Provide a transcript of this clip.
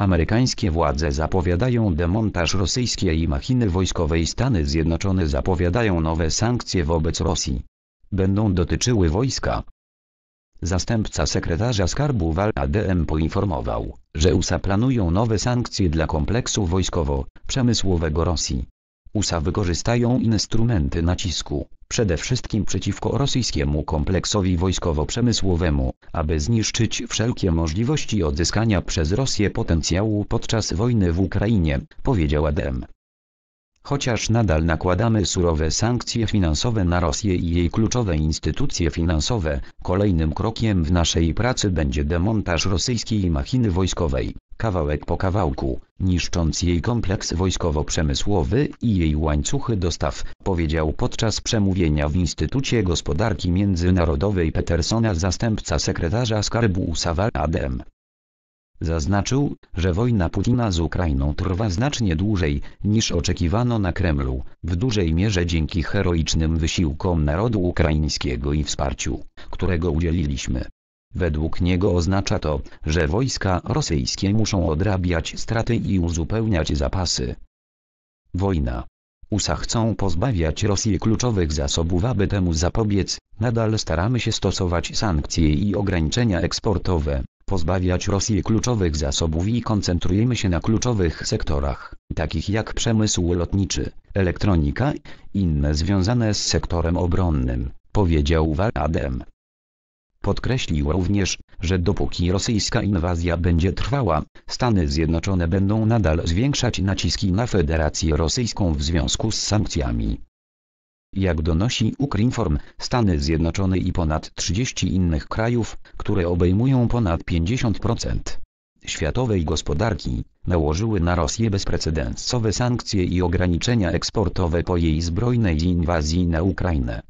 Amerykańskie władze zapowiadają demontaż rosyjskiej machiny wojskowej Stany Zjednoczone zapowiadają nowe sankcje wobec Rosji. Będą dotyczyły wojska. Zastępca sekretarza skarbu Wal ADM poinformował, że USA planują nowe sankcje dla kompleksu wojskowo-przemysłowego Rosji. USA wykorzystają instrumenty nacisku, przede wszystkim przeciwko rosyjskiemu kompleksowi wojskowo-przemysłowemu, aby zniszczyć wszelkie możliwości odzyskania przez Rosję potencjału podczas wojny w Ukrainie, powiedział Adem. Chociaż nadal nakładamy surowe sankcje finansowe na Rosję i jej kluczowe instytucje finansowe, kolejnym krokiem w naszej pracy będzie demontaż rosyjskiej machiny wojskowej kawałek po kawałku, niszcząc jej kompleks wojskowo-przemysłowy i jej łańcuchy dostaw, powiedział podczas przemówienia w Instytucie Gospodarki Międzynarodowej Petersona zastępca sekretarza skarbu Savar Adem. Zaznaczył, że wojna Putina z Ukrainą trwa znacznie dłużej niż oczekiwano na Kremlu, w dużej mierze dzięki heroicznym wysiłkom narodu ukraińskiego i wsparciu, którego udzieliliśmy. Według niego oznacza to, że wojska rosyjskie muszą odrabiać straty i uzupełniać zapasy. Wojna. USA chcą pozbawiać Rosję kluczowych zasobów aby temu zapobiec, nadal staramy się stosować sankcje i ograniczenia eksportowe, pozbawiać Rosję kluczowych zasobów i koncentrujemy się na kluczowych sektorach, takich jak przemysł lotniczy, elektronika, inne związane z sektorem obronnym, powiedział Adem. Podkreślił również, że dopóki rosyjska inwazja będzie trwała, Stany Zjednoczone będą nadal zwiększać naciski na Federację Rosyjską w związku z sankcjami. Jak donosi Ukrinform, Stany Zjednoczone i ponad 30 innych krajów, które obejmują ponad 50% światowej gospodarki, nałożyły na Rosję bezprecedensowe sankcje i ograniczenia eksportowe po jej zbrojnej inwazji na Ukrainę.